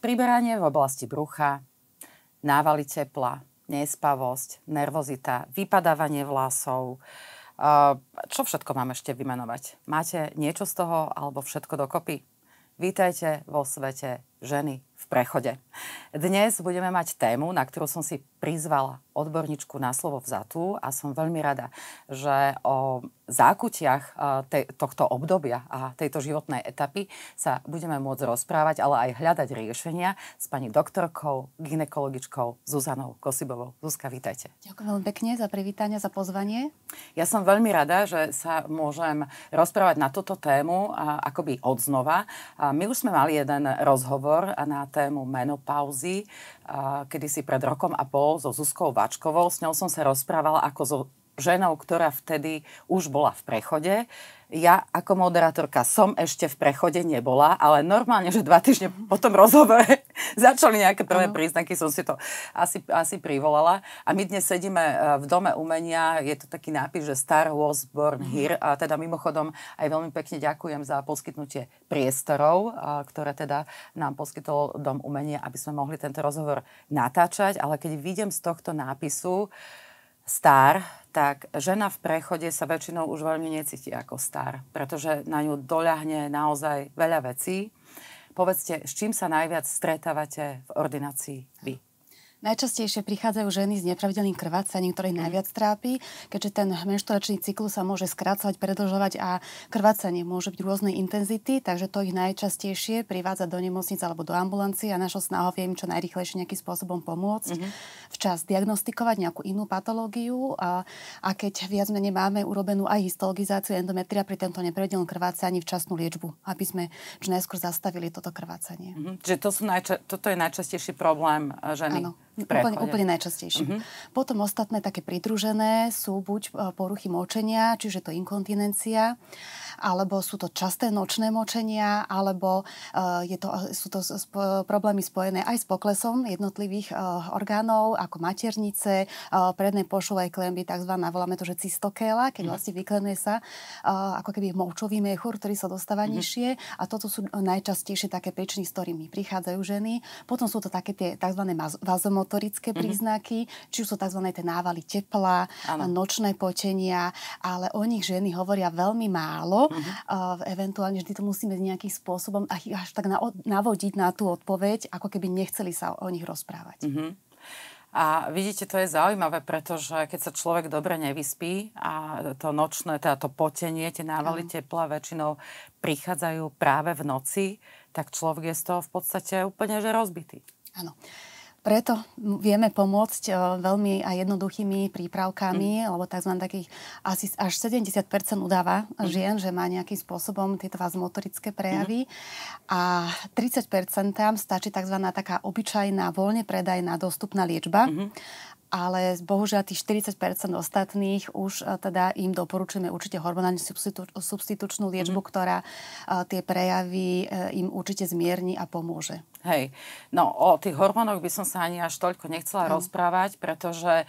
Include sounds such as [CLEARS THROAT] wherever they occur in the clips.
Priberanie v oblasti brucha, návaly tepla, nespavosť, nervozita, vypadávanie vlasov. Eh, čo všetko mám ešte vymenovať? Máte niečo z toho alebo všetko dokopy? Vítajte vo svete ženy v prechode. Dnes budeme mať tému, na ktorú som si prizvala odborníčku na slovo vzatú a som veľmi rada, že o zákutiach e, te- tohto obdobia a tejto životnej etapy sa budeme môcť rozprávať, ale aj hľadať riešenia s pani doktorkou, ginekologičkou Zuzanou Kosibovou. Zuzka, vítajte. Ďakujem veľmi pekne za privítanie, za pozvanie. Ja som veľmi rada, že sa môžem rozprávať na túto tému a akoby odznova. A my už sme mali jeden rozhovor rozhovor na tému menopauzy, kedy si pred rokom a pol so Zuzkou Vačkovou. S ňou som sa rozprávala, ako ženou, ktorá vtedy už bola v prechode. Ja ako moderátorka som ešte v prechode nebola, ale normálne, že dva týždne po tom rozhovore [LAUGHS] začali nejaké prvé ano. príznaky, som si to asi, asi privolala. A my dnes sedíme e, v Dome umenia, je to taký nápis, že Star was born mhm. here. A teda mimochodom aj veľmi pekne ďakujem za poskytnutie priestorov, e, ktoré teda nám poskytol Dom umenia, aby sme mohli tento rozhovor natáčať. Ale keď vidím z tohto nápisu, star, tak žena v prechode sa väčšinou už veľmi necíti ako star, pretože na ňu doľahne naozaj veľa vecí. Povedzte, s čím sa najviac stretávate v ordinácii vy? Najčastejšie prichádzajú ženy s nepravidelným krvácaním, ktoré mhm. najviac trápi, keďže ten menštruačný cyklus sa môže skrácať, predlžovať a krvácanie môže byť rôznej intenzity, takže to ich najčastejšie privádza do nemocnic alebo do ambulancie a našou snahou je im čo najrychlejšie nejakým spôsobom pomôcť, mm-hmm. včas diagnostikovať nejakú inú patológiu a, a keď viac menej máme urobenú aj histologizáciu endometria pri tomto nepravidelnom krvácaní včasnú liečbu, aby sme čo najskôr zastavili toto krvácanie. Mm-hmm. Čiže to sú najča- toto je najčastejší problém e, ženy. Áno. Úplne, úplne najčastejšie. Uh-huh. Potom ostatné také pridružené sú buď e, poruchy močenia, čiže to inkontinencia, alebo sú to časté nočné močenia, alebo eh, je to, sú to sp- problémy spojené aj s poklesom jednotlivých eh, orgánov, ako maternice, eh, prednej pošovej klemby, tzv. voláme to, že cystokéla, keď mhm. vlastne vyklenuje sa ako keby močový mechúr, ktorý sa dostáva mm nižšie a toto sú najčastejšie také príčiny, s ktorými prichádzajú ženy. Potom sú to také tie tzv. vazomotorické mm príznaky, či už sú tzv. tie návaly tepla, ano. nočné potenia, ale o nich ženy hovoria veľmi málo Uh-huh. Eventuálne vždy to musíme nejakým spôsobom až tak navodiť na tú odpoveď, ako keby nechceli sa o nich rozprávať. Uh-huh. A vidíte, to je zaujímavé, pretože keď sa človek dobre nevyspí a to nočné, teda to potenie, tie návaly tepla väčšinou prichádzajú práve v noci, tak človek je z toho v podstate úplne že rozbitý. Áno. Preto vieme pomôcť e, veľmi aj jednoduchými prípravkami, mm. lebo tzv. takých asi až 70 udáva mm. žien, že má nejakým spôsobom tieto vás motorické prejavy. Mm. A 30 tam stačí tzv. taká obyčajná, voľne predajná, dostupná liečba. Mm ale bohužiaľ tých 40% ostatných už e, teda im doporučujeme určite hormonálne substitu- substitučnú liečbu, mm-hmm. ktorá uh, tie prejavy uh, im určite zmierni a pomôže. Hej, no o tých hormónoch by som sa ani až toľko nechcela mm. rozprávať, pretože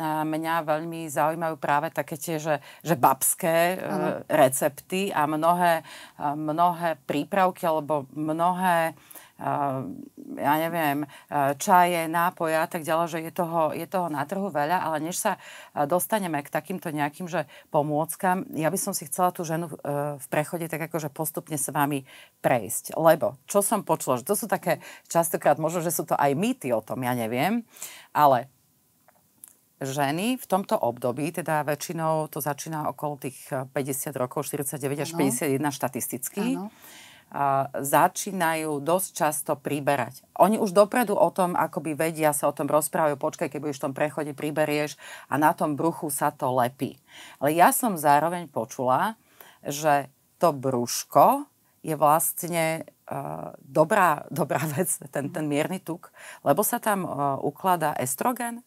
mňa veľmi zaujímajú práve také tie, že, že babské mm. recepty a mnohé, mnohé prípravky alebo mnohé Ehm, ja neviem, ehm, čaje, nápoje a tak ďalej, že je toho, je toho na trhu veľa, ale než sa e, dostaneme k takýmto nejakým, že pomôckam, ja by som si chcela tú ženu e, v prechode tak akože postupne s vami prejsť. Lebo, čo som počula, že to sú také, častokrát možno, že sú to aj mýty o tom, ja neviem, ale ženy v tomto období, teda väčšinou to začína okolo tých 50 e, rokov, 49 ano. až 51 štatisticky, ano začínajú dosť často priberať. Oni už dopredu o tom, akoby vedia, sa o tom rozprávajú, počkaj, keď budeš v tom prechode, priberieš a na tom bruchu sa to lepí. Ale ja som zároveň počula, že to brúško je vlastne uh, dobrá, dobrá vec, ten, ten mierny tuk, lebo sa tam uh, ukladá estrogen,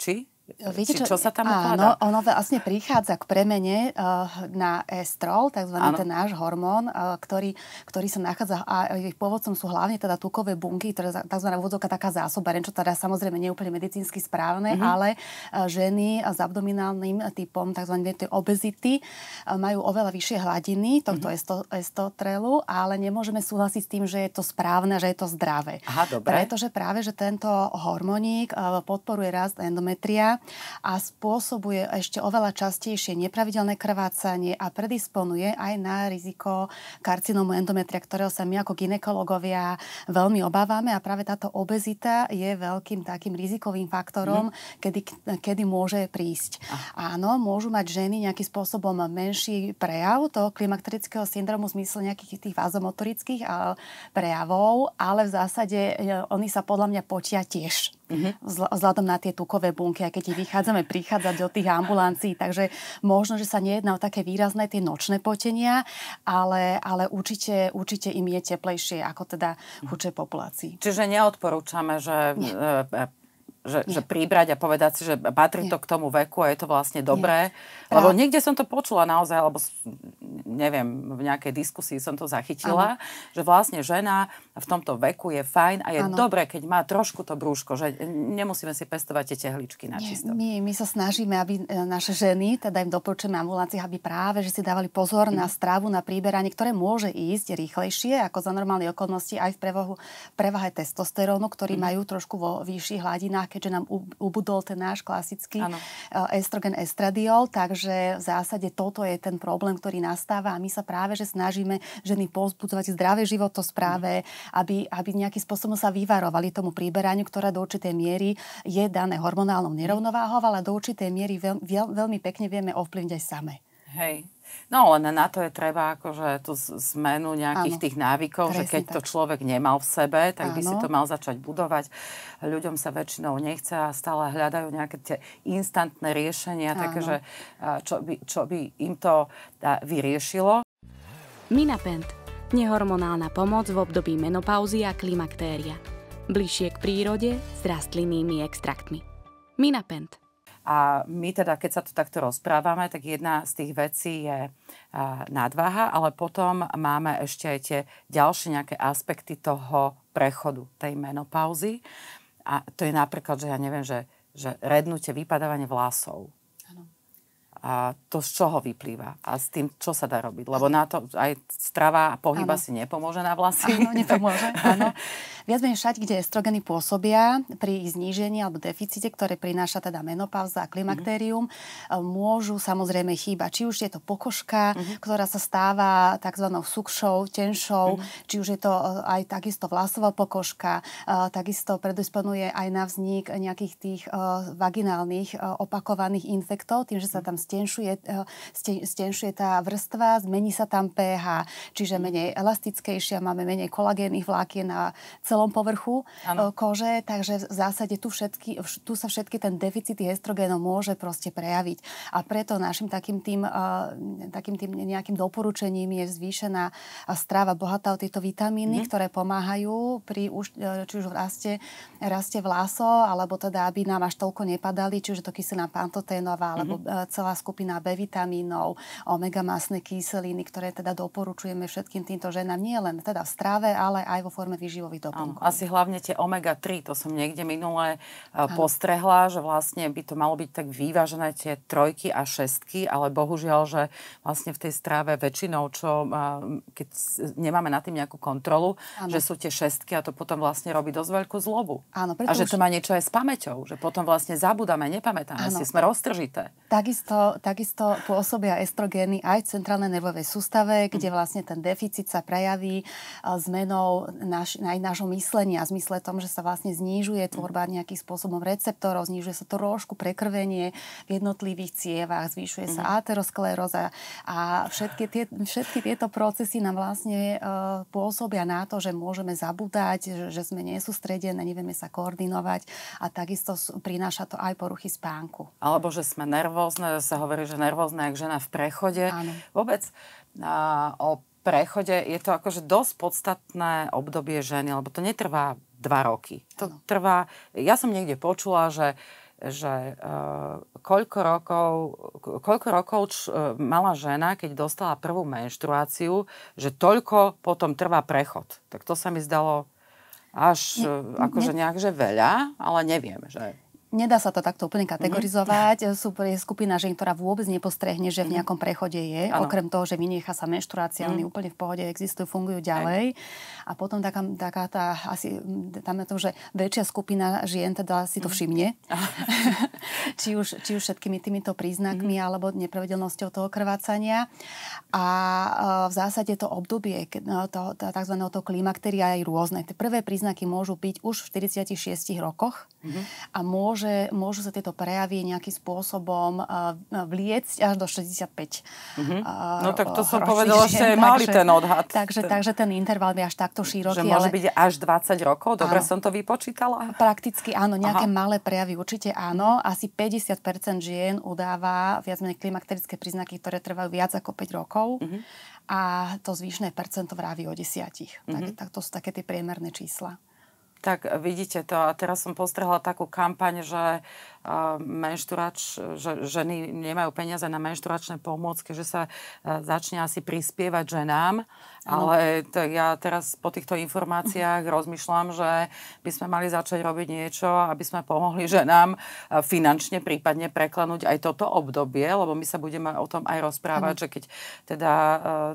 či? Viete, čo, čo sa tam áno, ono vlastne prichádza k premene uh, na estrol, tzv. Áno. ten náš hormón, uh, ktorý, ktorý sa nachádza a ich pôvodcom sú hlavne teda tukové bunky, ktoré tzv. vodzovka taká zásoba, čo teda samozrejme nie je úplne medicínsky správne, mm-hmm. ale uh, ženy s abdominálnym typom tzv. obezity uh, majú oveľa vyššie hladiny tohto mm-hmm. estotrelu, ale nemôžeme súhlasiť s tým, že je to správne, že je to zdravé. Aha, dobre. Pretože práve, že tento hormoník uh, podporuje rast endometria, a spôsobuje ešte oveľa častejšie nepravidelné krvácanie a predisponuje aj na riziko karcinomu endometria, ktorého sa my ako ginekologovia veľmi obávame a práve táto obezita je veľkým takým rizikovým faktorom, mm. kedy, kedy môže prísť. Ah. Áno, môžu mať ženy nejakým spôsobom menší prejav toho klimakterického syndromu v zmysle nejakých tých vazomotorických prejavov, ale v zásade e, oni sa podľa mňa potia tiež. Mm-hmm. Vzhľadom na tie tukové bunky, aj keď deti vychádzame prichádzať do tých ambulancií, takže možno, že sa nejedná o také výrazné tie nočné potenia, ale, ale určite, určite im je teplejšie ako teda chučej populácii. Čiže neodporúčame, že Nie e, e, že, že príbrať a povedať si, že patrí to k tomu veku a je to vlastne dobré. Nie. Lebo niekde som to počula naozaj, alebo neviem, v nejakej diskusii som to zachytila, ano. že vlastne žena v tomto veku je fajn a je ano. dobré, keď má trošku to brúško, že nemusíme si pestovať tie tehličky na čisto. My, my sa snažíme, aby e, naše ženy, teda im doporučujeme ambulácii, aby práve, že si dávali pozor na mhm. stravu, na príberanie, ktoré môže ísť rýchlejšie ako za normálne okolnosti aj v prevahu, prevahe testosterónu, ktorý mm. majú trošku vo vyšších hladinách, keďže nám ubudol ten náš klasický ano. E, estrogen estradiol, takže v zásade toto je ten problém, ktorý nastáva a my sa práve, že snažíme ženy pozbudzovať zdravé životospráve, mm aby, aby nejakým spôsobom sa vyvarovali tomu príberaniu, ktoré do určitej miery je dané hormonálnou nerovnováhou, ale do určitej miery veľ, veľ, veľmi pekne vieme ovplyvniť aj same. Hej. No len na to je treba akože tú zmenu nejakých Áno, tých návykov, že keď tak. to človek nemal v sebe, tak Áno. by si to mal začať budovať. Ľuďom sa väčšinou nechce a stále hľadajú nejaké tie instantné riešenia, Takže také, že čo by, čo by im to vyriešilo. Minapent nehormonálna pomoc v období menopauzy a klimaktéria. Bližšie k prírode s rastlinnými extraktmi. Minapent. A my teda, keď sa tu takto rozprávame, tak jedna z tých vecí je nadváha, ale potom máme ešte aj tie ďalšie nejaké aspekty toho prechodu, tej menopauzy. A to je napríklad, že ja neviem, že, že rednutie, vypadávanie vlasov a to z čoho vyplýva a s tým, čo sa dá robiť. Lebo na to aj strava a pohyba ano. si nepomôže na vlasy. Áno, nepomôže, Ano. [LAUGHS] Viac menej všade, kde estrogeny pôsobia pri znížení alebo deficite, ktoré prináša teda menopauza a klimakterium, mm-hmm. môžu samozrejme chýbať. Či už je to pokožka, mm-hmm. ktorá sa stáva tzv. sukšou, tenšou, mm-hmm. či už je to e, aj takisto vlasová pokožka, e, takisto predisponuje aj na vznik nejakých tých e, vaginálnych opakovaných infektov, tým, že sa mhm. tam stie stenšuje, eh, stenšuje tá vrstva, zmení sa tam pH, čiže mm. menej elastickejšia, máme menej kolagénnych vlákien na celom povrchu ano. Eh, kože, takže v zásade tu, všetky, tu sa všetky ten deficit estrogénov môže proste prejaviť. A preto našim takým tým, eh, takým tým nejakým doporučením je zvýšená strava bohatá o tieto vitamíny, mm. ktoré pomáhajú pri už, či už raste, raste vláso, alebo teda, aby nám až toľko nepadali, či už to kyselina pantoténová, mhm. alebo mm. celá skupina B vitamínov, omega masné kyseliny, ktoré teda doporučujeme všetkým týmto ženám nie len teda v strave, ale aj vo forme výživových doplnkov. Asi hlavne tie omega-3, to som niekde minule ano. E, postrehla, že vlastne by to malo byť tak vyvážené tie trojky a šestky, ale bohužiaľ, že vlastne v tej strave väčšinou, čo e, keď nemáme nad tým nejakú kontrolu, ano. že sú tie šestky a to potom vlastne robí dosť veľkú zlobu. Áno, a že už... to má niečo aj s pamäťou, že potom vlastne zabudáme, nepamätáme ano. si, sme roztržité. Takisto takisto, pôsobia estrogény aj v centrálnej nervovej sústave, kde vlastne ten deficit sa prejaví e, zmenou naš, aj nášho myslenia, zmysle tom, že sa vlastne znižuje tvorba nejakých spôsobom receptorov, znižuje sa trošku prekrvenie v jednotlivých cievach, zvyšuje sa mm-hmm. ateroskleróza a všetky, tie, všetky tieto procesy nám vlastne uh, pôsobia na to, že môžeme zabúdať, že, že sme nesústredené, nevieme sa koordinovať a takisto prináša to aj poruchy spánku. Alebo že sme nervózne, sa hovorí, že nervózna je žena v prechode. Áno. Vôbec a, o prechode je to akože dosť podstatné obdobie ženy, lebo to netrvá dva roky. To trvá, ja som niekde počula, že že uh, koľko rokov, koľko rokov č, uh, mala žena, keď dostala prvú menštruáciu, že toľko potom trvá prechod. Tak to sa mi zdalo až ne, e, akože ne... nejak, že veľa, ale neviem, že... Nedá sa to takto úplne mhm. kategorizovať. Mm-hmm. Sú je skupina žien, ktorá vôbec nepostrehne, že v mhm. nejakom prechode je. Ano. Okrem toho, že vynecha sa menštruácia, mm. oni mhm. úplne v pohode existujú, fungujú ďalej. Aj. A potom taká, taká tá, asi tam na tom, že väčšia skupina žien teda si to všimne. Mm. [LAUGHS] či, už, či už všetkými týmito príznakmi mm. alebo nepravidelnosťou toho krvácania. A e, v zásade to obdobie toho, no, to, tzv. toho klimakteria je rôzne. Tie prvé príznaky môžu byť už v 46 rokoch mm-hmm. a môžu môže, môžu sa tieto prejavy nejakým spôsobom eh, vliecť až do 65. Mm-hmm. Eh, no tak to eh, som povedala, že je malý ten odhad. Takže, ten... takže ten interval je až takto široký. Že môže ale... byť až 20 rokov? Dobre áno. som to vypočítala? Prakticky áno, nejaké Aha. malé prejavy určite áno. Asi 50% žien udáva viac menej klimakterické príznaky, ktoré trvajú viac ako 5 rokov. Mm-hmm. A to zvyšné percento vraví o desiatich. Mm-hmm. Tak, mhm. tak to sú také tie priemerné čísla. Tak e, vidíte to. A teraz som postrehla takú kampaň, že, e, menšturač, že ženy nemajú peniaze na menšturačné pomôcky, že sa e, začne asi prispievať ženám. Ale to ja teraz po týchto informáciách [LAUGHS] rozmýšľam, že by sme mali začať robiť niečo, aby sme pomohli ženám finančne prípadne preklenúť aj toto obdobie, lebo my sa budeme o tom aj rozprávať, ano. že keď teda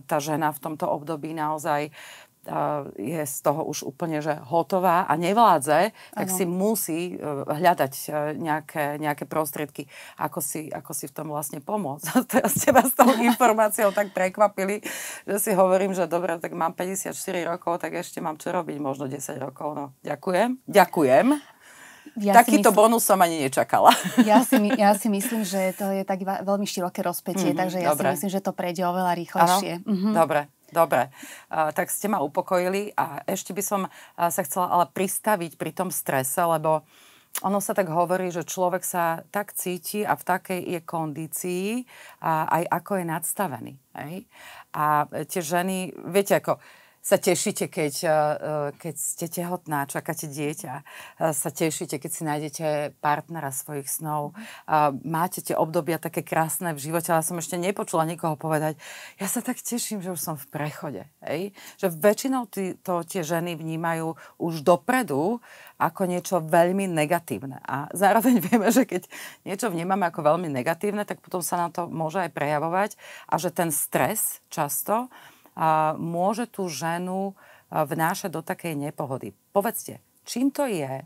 tá žena v tomto období naozaj je z toho už úplne že hotová a nevládze, tak ano. si musí e, hľadať e, nejaké, nejaké prostriedky, ako si, ako si v tom vlastne pomôcť. Ste [LAUGHS] vás s tou [LAUGHS] informáciou tak prekvapili, že si hovorím, že dobre, tak mám 54 rokov, tak ešte mám čo robiť, možno 10 rokov. No, ďakujem. Ďakujem. Ja Takýto myslím, bonus som ani nečakala. [LAUGHS] Ja si, ja si myslím, že to je tak veľmi široké rozpetie, mm-hmm, takže ja dobre. si myslím, že to prejde oveľa rýchlejšie. Mm-hmm. Dobre, Dobre, tak ste ma upokojili a ešte by som sa chcela ale pristaviť pri tom strese, lebo ono sa tak hovorí, že človek sa tak cíti a v takej je kondícii, aj ako je nadstavený. Hej? A tie ženy, viete ako, uh, sa tešíte, keď, eh, eh, keď ste tehotná, čakáte dieťa, eh, sa tešíte, keď si nájdete partnera svojich snov. Mhm. Máte tie obdobia také krásne v živote, ale som ešte nepočula nikoho povedať, ja sa tak teším, že už som v prechode. Ej? Že väčšinou tí, to tie ženy vnímajú už dopredu ako niečo veľmi negatívne. A zároveň [LAUGHS] vieme, že keď niečo vnímame ako veľmi negatívne, tak potom sa na to môže aj prejavovať a že ten stres často môže tú ženu vnášať do takej nepohody. Povedzte, čím to je,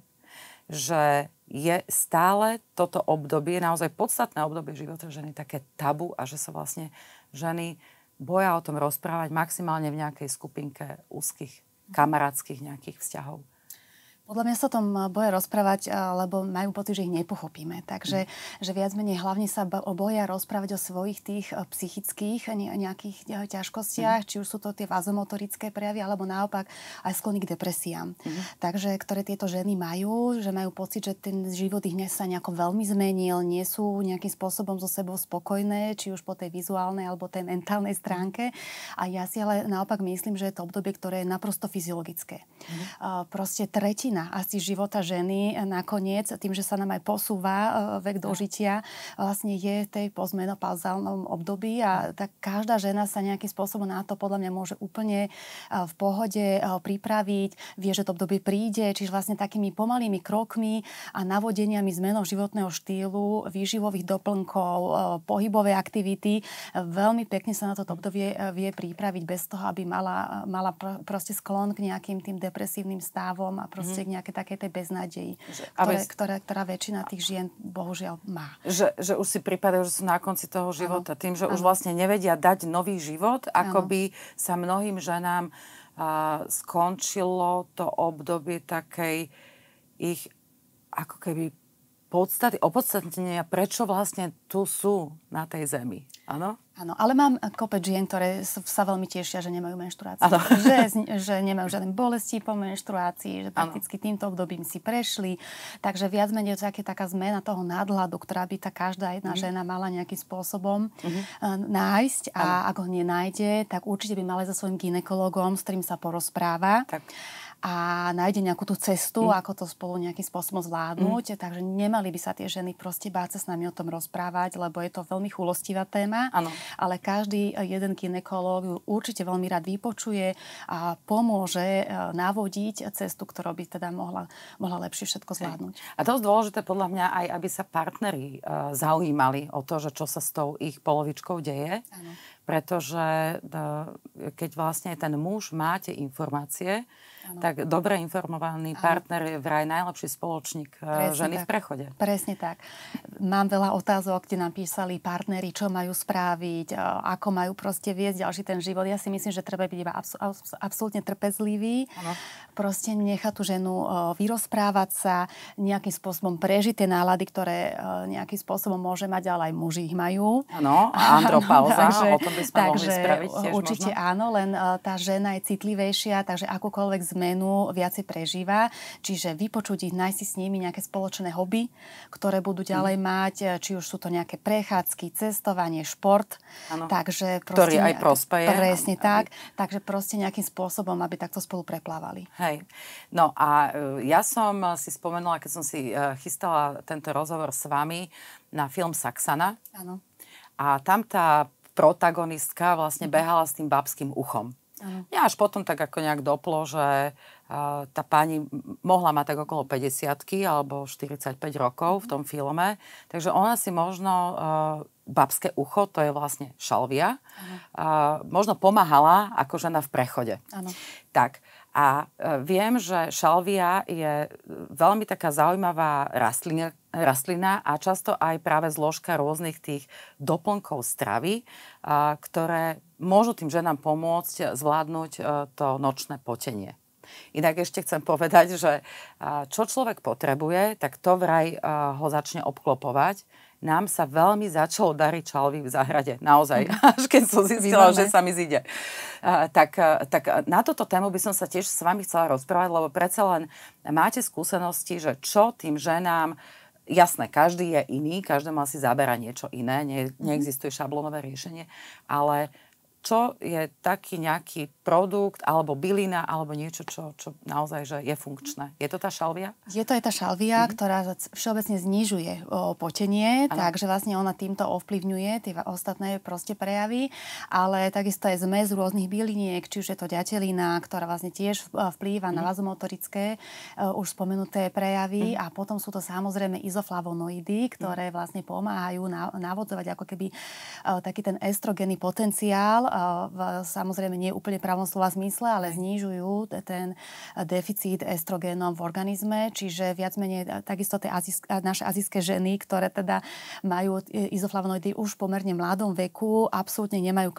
že je stále toto obdobie, naozaj podstatné obdobie života ženy, také tabu a že sa vlastne ženy boja o tom rozprávať maximálne v nejakej skupinke úzkých kamarátskych nejakých vzťahov. Podľa mňa sa o tom boja rozprávať, eh, lebo majú pocit, že ich nepochopíme. Takže že viac menej hlavne sa boja rozprávať o svojich tých eh, psychických nejakých eh, ťažkostiach, mm. či už sú to tie vazomotorické prejavy, alebo naopak aj sklony k depresiám. Mm. Takže ktoré tieto ženy majú, že majú pocit, že ten život ich sa nejako veľmi zmenil, nie sú nejakým spôsobom so sebou spokojné, či už po tej vizuálnej alebo tej mentálnej mhm. stránke. A ja si ale naopak myslím, že je to obdobie, ktoré je naprosto fyziologické. Mm. Proste tretina väčšina asi života ženy nakoniec, tým, že sa nám aj posúva e, vek dožitia, vlastne je v tej pozmenopauzálnom období a tak každá žena sa nejakým spôsobom na to podľa mňa môže úplne e, v pohode e, pripraviť, vie, že to obdobie príde, čiže vlastne takými pomalými krokmi a navodeniami zmenou životného štýlu, výživových doplnkov, pohybové aktivity, veľmi pekne sa na toto obdobie vie pripraviť bez toho, aby mala, mala proste sklon k nejakým tým depresívnym stavom a proste mhm v nejakej takej tej beznádeji, ktoré, aby... ktoré, ktorá väčšina tých žien bohužiaľ má. Že, že už si pripadajú, že sú na konci toho života. Ano. Tým, že ano. už vlastne nevedia dať nový život, ako ano. by sa mnohým ženám uh, skončilo to obdobie takej ich ako keby podstaty, opodstatnenia, prečo vlastne tu sú na tej zemi. Áno? Áno, ale mám kopec žien, ktoré sa veľmi tešia, že nemajú menštruáciu. [LAUGHS] Že, že nemajú žiadne bolesti po menštruácii, že prakticky ano. týmto obdobím si prešli. Takže viac menej to je taká zmena toho nadhľadu, ktorá by tá každá jedna mm. žena mala nejakým spôsobom mm-hmm. nájsť. A ano. ak ho nenájde, tak určite by mala za svojim ginekologom, s ktorým sa porozpráva. Tak a nájde nejakú tú cestu, mm. ako to spolu nejakým spôsobom zvládnuť. Mm. Takže nemali by sa tie ženy proste báť sa s nami o tom rozprávať, lebo je to veľmi chulostivá téma. Ano. Ale každý eh, jeden ginekológ ju určite veľmi rád vypočuje a pomôže eh, navodiť cestu, ktorou by teda mohla, mohla lepšie všetko zvládnuť. A dosť dôležité podľa mňa aj, aby sa partneri eh, zaujímali o to, že čo sa s tou ich polovičkou deje. Ano pretože e, keď vlastne ten muž máte informácie, ano. tak dobre informovaný ano. partner je vraj najlepší spoločník e, Presne ženy tak. v prechode. Presne tak. Mám veľa otázok, kde nám písali partnery, čo majú správiť, e, ako majú proste viesť ďalší ten život. Ja si myslím, že treba byť iba absolútne trpezlivý. Ano. Proste nechať tú ženu vyrozprávať sa, nejakým spôsobom prežiť tie nálady, ktoré nejakým spôsobom môže mať, ale aj muži ich majú. Áno, andropauza, ano, [LAUGHS] takže, o tom by sme takže, mohli spraviť tiež Určite možno? áno, len e, tá žena je citlivejšia, takže akúkoľvek zmenu viacej prežíva. Čiže vypočuť ich, nájsť si s nimi nejaké spoločné hobby, ktoré budú mhm. ďalej mm. mať, e, či už sú to nejaké prechádzky, cestovanie, šport. Takže proste, Ktorý aj prospeje. Presne aj, tak. Aj. Takže proste nejakým spôsobom, aby takto spolu preplávali. Hej. No a e, ja som si spomenula, keď som si chystala tento rozhovor s vami na film Saxana. Áno. A tam tá protagonistka vlastne mhm. behala s tým babským uchom. Ano. Ja až potom tak ako nejak doplo, že uh, tá pani mohla mať tak okolo 50 alebo 45 rokov v mhm. tom filme, takže ona si možno uh, babské ucho, to je vlastne šalvia, uh-huh. uh, možno pomáhala ako žena v prechode. Ano. Tak, uh, a e, viem, že šalvia je e, veľmi taká zaujímavá rastlina, rastlina a často aj práve zložka rôznych tých doplnkov stravy, e, ktoré môžu tým ženám pomôcť zvládnuť to nočné potenie. Inak ešte chcem povedať, že čo človek potrebuje, tak to vraj ho začne obklopovať nám sa veľmi začalo dariť čalvy v záhrade. Naozaj. Mhm. [LAUGHS] Až keď som zistila, Výborné. že sa mi zide. tak, tak na toto tému by som sa tiež s vami chcela rozprávať, lebo predsa len máte skúsenosti, že čo tým ženám Jasné, každý je iný, každému asi zabera niečo iné, ne, mhm. neexistuje šablonové riešenie, ale uh, čo je taký nejaký produkt alebo bylina alebo niečo, čo, čo naozaj že je funkčné. Je to tá šalvia? Je to aj tá šalvia, mm-hmm. ktorá všeobecne znižuje potenie, ano. takže vlastne ona týmto ovplyvňuje tie ostatné proste prejavy, ale takisto je zmes rôznych byliniek, či už je to ďatelina, ktorá vlastne tiež e, vplýva mm-hmm. na mhm. vazomotorické e, už spomenuté prejavy mm-hmm. a potom sú to samozrejme izoflavonoidy, ktoré mm-hmm. vlastne pomáhajú navodzovať ako keby e, taký ten estrogenný potenciál samozrejme nie úplne pravom slova zmysle, ale znižujú ten deficit estrogénom v organizme, čiže viac menej takisto tie azis, naše azijské ženy, ktoré teda majú izoflavonoidy už v pomerne mladom veku, absolútne nemajú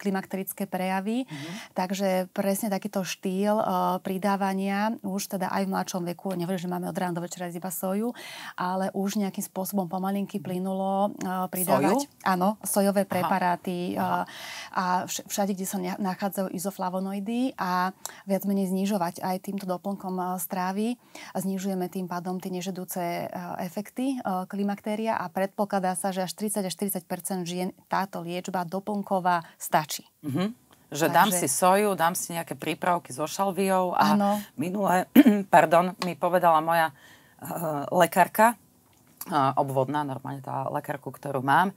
klimakterické prejavy, mm-hmm. takže presne takýto štýl e, pridávania už teda aj v mladšom veku, nehovorím, že máme od rána do večera iba soju, ale už nejakým spôsobom pomalinky plynulo e, pridávať. Soju? Áno, sojové preparáty, Aha. E, a všade, kde sa nachádzajú izoflavonoidy a viac menej znižovať aj týmto doplnkom e, strávy. A znižujeme tým pádom tie nežedúce e, efekty e, klimaktéria a predpokladá sa, že až 30 až 40 žien táto liečba doplnková stačí. Mm-hmm že Takže... dám si soju, dám si nejaké prípravky so šalviou a ano. minule, [CLEARS THROAT] pardon, mi povedala moja uh, lekárka, uh, obvodná, normálne tá lekárku, ktorú mám,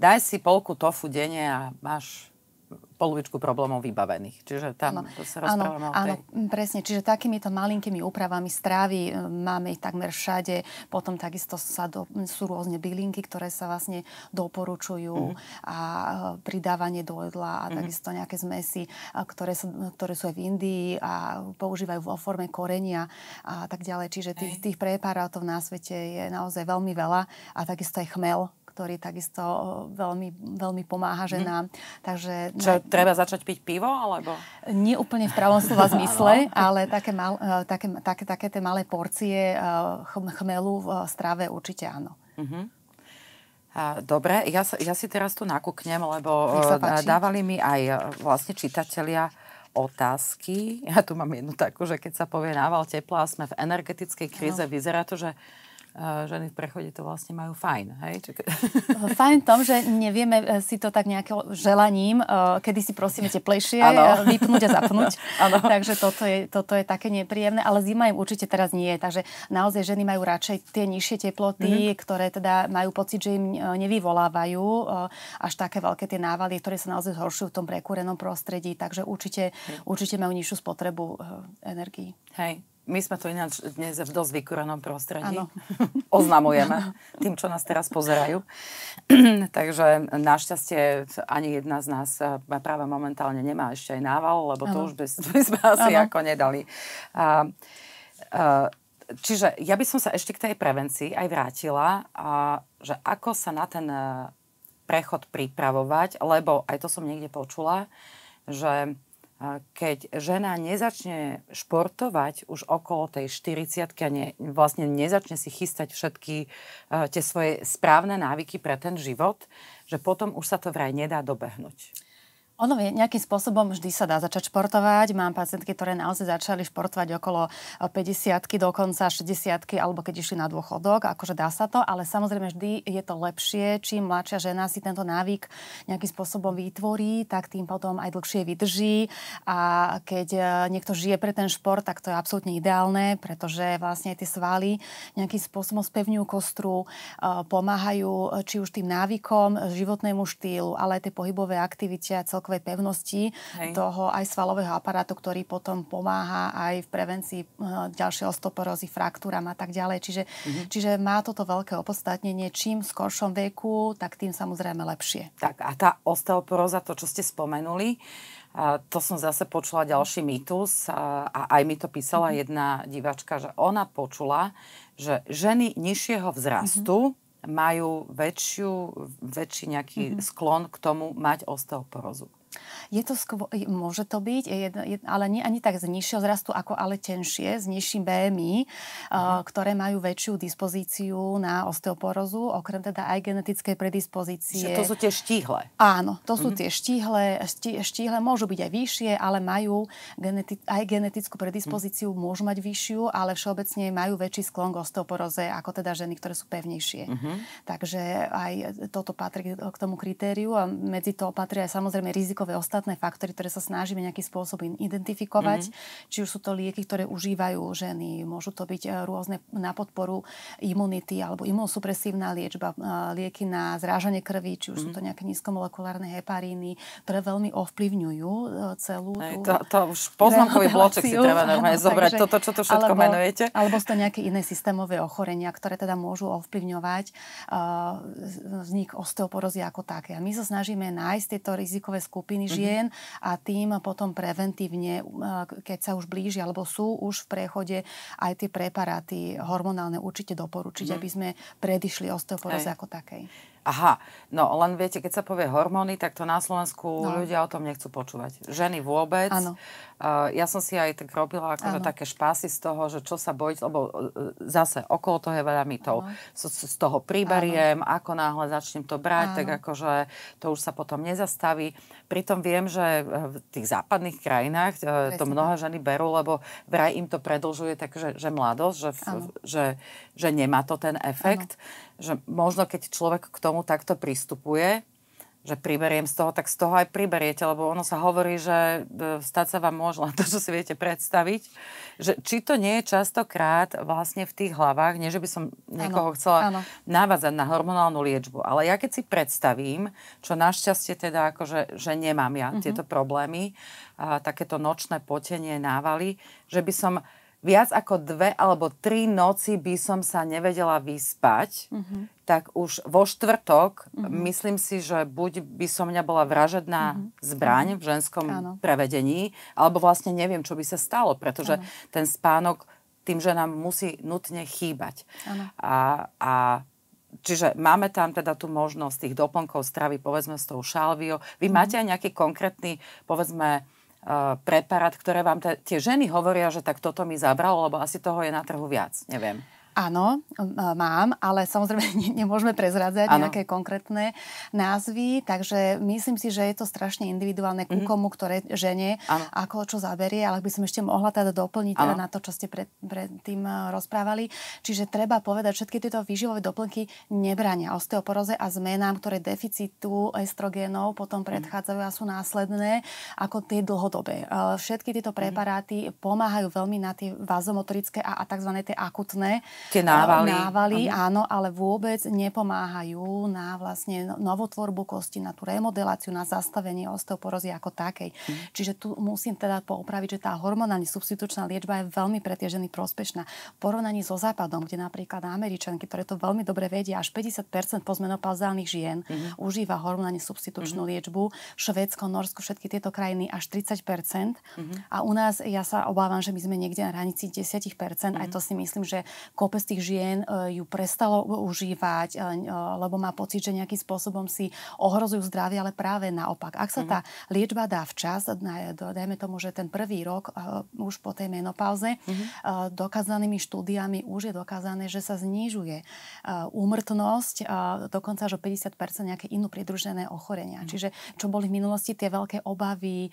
daj si polku tofu denne a máš polovičku problémov vybavených. Čiže tam ano. to sa rozprávame áno, o tej... Áno, presne. Čiže takýmito malinkými úpravami strávy máme ich takmer všade. Potom takisto sa do, sú rôzne bylinky, ktoré sa vlastne doporučujú mm-hmm. a e, pridávanie do jedla a mm-hmm. takisto nejaké zmesy, e, ktoré sú, ktoré sú aj v Indii a používajú vo forme korenia a tak ďalej. Čiže tých, tých preparátov na svete je naozaj veľmi veľa a takisto aj chmel ktorý takisto veľmi, veľmi pomáha mhm. ženám. Mm. Takže, Čo, na... treba začať piť pivo? Alebo? Nie úplne v pravom slova [LAUGHS] zmysle, ale také, mal, e, také, také, také tie malé porcie e, chmelu v e, strave určite áno. Mm-hmm. Dobre, ja, ja si teraz tu nakúknem, lebo dávali mi aj vlastne čitatelia otázky. Ja tu mám jednu takú, že keď sa povie nával tepla a sme v energetickej kríze, no. vyzerá to, že Eh, ženy v prechode to vlastne majú fajn. Hej? Čiže... Eh, fajn v tom, že nevieme eh, si to tak nejakým želaním, kedy si prosíme teplejšie, ano. vypnúť a zapnúť. Ano. [LAUGHS] Takže toto je, toto je také nepríjemné, ale zima im určite teraz nie. Takže naozaj ženy majú radšej tie nižšie teploty, mm-hmm. ktoré teda majú pocit, že im nevyvolávajú až také veľké tie návaly, ktoré sa naozaj zhoršujú v tom prekúrenom prostredí. Takže určite, mhm. určite majú nižšiu spotrebu energii. Hej, my sme to ináč dnes v dosť vykurenom prostredí. Ano. [LAUGHS] Oznamujeme tým, čo nás teraz pozerajú. [CLEARS THROAT] Takže našťastie ani jedna z nás eh, práve momentálne nemá ešte aj nával, lebo ano. to už by, by sme asi ano. ako nedali. A, a, eh, čiže ja by som sa ešte k tej prevencii aj vrátila, a, že ako sa na ten eh, prechod pripravovať, lebo aj to som niekde počula, že keď žena nezačne športovať už okolo tej 40 a ne, vlastne nezačne si chystať všetky uh, tie svoje správne návyky pre ten život, že potom už sa to vraj nedá dobehnúť. Ono nejakým spôsobom vždy sa dá začať športovať. Mám pacientky, ktoré naozaj začali športovať okolo 50 eh, dokonca 60 alebo keď išli na dôchodok. Akože dá sa to, ale samozrejme vždy je to lepšie. Čím mladšia žena si tento návyk nejakým spôsobom vytvorí, tak tým potom aj dlhšie vydrží. A keď eh, niekto žije pre ten šport, tak to je absolútne ideálne, pretože vlastne tie svaly nejakým spôsobom spevňujú kostru, eh, pomáhajú či už tým návykom, životnému štýlu, ale aj tej pohybové aktivite a celkom celkovej pevnosti Hej. toho aj svalového aparátu, ktorý potom pomáha aj v prevencii eh, ďalšieho ostoporózy, fraktúram a tak ďalej. Čiže, mhm. čiže má toto veľké opodstatnenie. Čím v skoršom veku, tak tým samozrejme lepšie. Tak a tá osteoporóza, to, čo ste spomenuli, a eh, to som zase počula ďalší mýtus a, eh, a aj mi to písala mm-hmm. jedna divačka, že ona počula, že ženy nižšieho vzrastu mm-hmm. majú väčšiu, väčší nejaký mm-hmm. sklon k tomu mať osteoporózu. Je to skvo- môže to byť, jedno, je, ale nie ani tak z nižšieho zrastu, ako ale tenšie, s nižším BMI, uh, mhm. ktoré majú väčšiu dispozíciu na osteoporozu, okrem teda aj genetickej predispozície. Že to sú tie štíhle. Áno, to sú uh-huh. tie štíhle, ští, štíhle môžu byť aj vyššie, ale majú geneti- aj genetickú predispozíciu, uh-huh. môžu mať vyššiu, ale všeobecne majú väčší sklon k osteoporoze, ako teda ženy, ktoré sú pevnejšie. Uh-huh. Takže aj toto patrí k tomu kritériu a medzi to patrí aj samozrejme riziko rizikové ostatné faktory, ktoré sa snažíme nejakým spôsobom identifikovať. Mm-hmm. Či už sú to lieky, ktoré užívajú ženy, môžu to byť e, rôzne na podporu imunity alebo imunosupresívna liečba, e, lieky na zrážanie krvi, či už mm-hmm. sú mhm. to nejaké nízkomolekulárne heparíny, ktoré veľmi ovplyvňujú e, celú Aj, tú... To, to už poznámkový bloček si [LAUGHS] treba normálne áno, zobrať, takže, toto, čo tu všetko alebo, menujete. Alebo sú to nejaké iné systémové ochorenia, ktoré teda môžu ovplyvňovať uh, vznik osteoporózy ako také. A my sa snažíme nájsť tieto rizikové skupiny skupiny mhm. žien a tým potom preventívne, keď sa už blíži alebo sú už v prechode aj tie preparáty hormonálne určite doporučiť, mm aby sme predišli osteoporóze ako takej. Aha, no len viete, keď sa povie hormóny, tak to na Slovensku no. ľudia o tom nechcú počúvať. Ženy vôbec. Ano. ja som si aj tak robila akože také špásy z toho, že čo sa bojiť, lebo e, e, zase okolo toho je veľa mytov. Z, z toho príbariem, ano. ako náhle začnem to brať, ano. tak akože to už sa potom nezastaví. Pritom viem, že e, v tých západných krajinách Presne. to mnohé ženy berú, lebo vraj im to predlžuje takže že mladosť, že, že, že nemá to ten efekt. Ano že možno keď človek k tomu takto pristupuje, že priberiem z toho, tak z toho aj priberiete, lebo ono sa hovorí, že e, stať sa vám môže len to, čo si viete predstaviť. Že či to nie je častokrát vlastne v tých hlavách, nie že by som niekoho ano, chcela ano. navázať na hormonálnu liečbu, ale ja keď si predstavím, čo našťastie teda akože, že nemám ja uh-huh. tieto problémy, a, takéto nočné potenie, návaly, že by som viac ako dve alebo tri noci by som sa nevedela vyspať, uh-huh. tak už vo štvrtok uh-huh. myslím si, že buď by som mňa bola vražedná uh-huh. zbraň v ženskom Áno. prevedení, alebo vlastne neviem, čo by sa stalo, pretože Áno. ten spánok tým, že nám musí nutne chýbať. A, a Čiže máme tam teda tú možnosť tých doplnkov stravy, povedzme s tou šalviou. Vy uh-huh. máte aj nejaký konkrétny, povedzme, Eh, preparát, ktoré vám tie ženy hovoria, že tak toto mi zabralo, lebo asi toho je na trhu viac. Neviem. Áno, e, mám, ale samozrejme [LAUGHS] nemôžeme prezradzať ano. nejaké konkrétne názvy, takže myslím si, že je to strašne individuálne ku mm-hmm. komu, ktoré žene, ano. ako čo zaberie, ale by som ešte mohla teda doplniť teda na to, čo ste pred, pred tým e, rozprávali. Čiže treba povedať, všetky tieto výživové doplnky nebrania osteoporóze a zmenám, ktoré deficitu estrogénov potom mhm. predchádzajú a sú následné, ako tie dlhodobé. E, všetky tieto mhm. preparáty pomáhajú veľmi na tie vazomotorické a, a tzv. tie akutné Tie návaly. návaly mhm. áno, ale vôbec nepomáhajú na vlastne novotvorbu kosti, na tú remodeláciu, na zastavenie osteoporózy ako takej. Mhm. Čiže tu musím teda poupraviť, že tá hormonálne substitučná liečba je veľmi pre tie ženy prospešná. V porovnaní so západom, kde napríklad Američanky, ktoré to veľmi dobre vedia, až 50% pozmenopauzálnych žien mhm. užíva hormonálne substitučnú mhm. liečbu. Švedsko, Norsko, všetky tieto krajiny až 30%. Mhm. A u nás ja sa obávam, že my sme niekde na hranici 10%. Aj mhm. to si myslím, že kope z tých žien e, ju prestalo užívať, e, e, lebo má pocit, že nejakým spôsobom si ohrozujú zdravie, ale práve naopak. Ak sa mhm. tá liečba dá včas, dajme tomu, že ten prvý rok už po tej menopauze, uh-huh. dokázanými štúdiami už je dokázané, že sa znižuje úmrtnosť dokonca až o 50 nejaké inú pridružené ochorenia. Uh-huh. Čiže čo boli v minulosti tie veľké obavy,